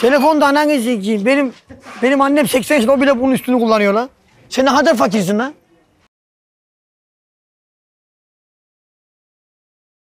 Telefon da ananı izleyeceğim. Benim benim annem 80 yaşında o bile bunun üstünü kullanıyor lan. Sen ne kadar fakirsin lan?